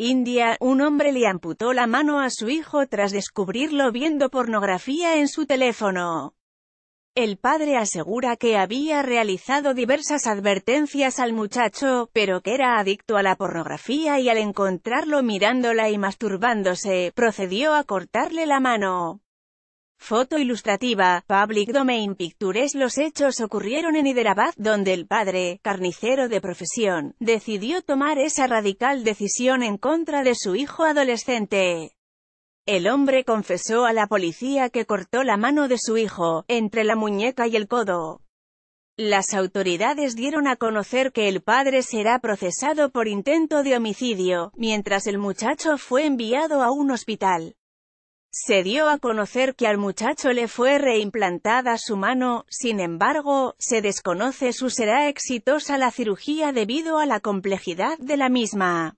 India, un hombre le amputó la mano a su hijo tras descubrirlo viendo pornografía en su teléfono. El padre asegura que había realizado diversas advertencias al muchacho, pero que era adicto a la pornografía y al encontrarlo mirándola y masturbándose, procedió a cortarle la mano. Foto ilustrativa, Public Domain Pictures Los hechos ocurrieron en Hyderabad, donde el padre, carnicero de profesión, decidió tomar esa radical decisión en contra de su hijo adolescente. El hombre confesó a la policía que cortó la mano de su hijo, entre la muñeca y el codo. Las autoridades dieron a conocer que el padre será procesado por intento de homicidio, mientras el muchacho fue enviado a un hospital. Se dio a conocer que al muchacho le fue reimplantada su mano, sin embargo, se desconoce su será exitosa la cirugía debido a la complejidad de la misma.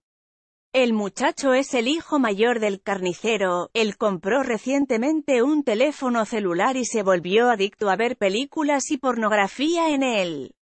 El muchacho es el hijo mayor del carnicero, él compró recientemente un teléfono celular y se volvió adicto a ver películas y pornografía en él.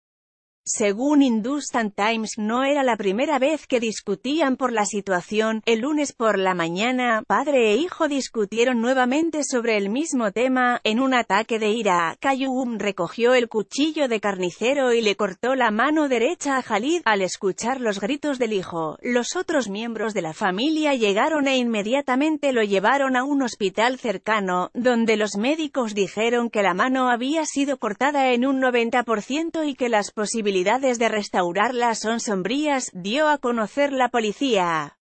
Según Hindustan Times no era la primera vez que discutían por la situación, el lunes por la mañana, padre e hijo discutieron nuevamente sobre el mismo tema, en un ataque de ira, Kayum recogió el cuchillo de carnicero y le cortó la mano derecha a Jalid. al escuchar los gritos del hijo, los otros miembros de la familia llegaron e inmediatamente lo llevaron a un hospital cercano, donde los médicos dijeron que la mano había sido cortada en un 90% y que las posibilidades posibilidades de restaurarla son sombrías, dio a conocer la policía.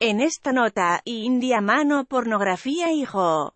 En esta nota, India Mano Pornografía Hijo.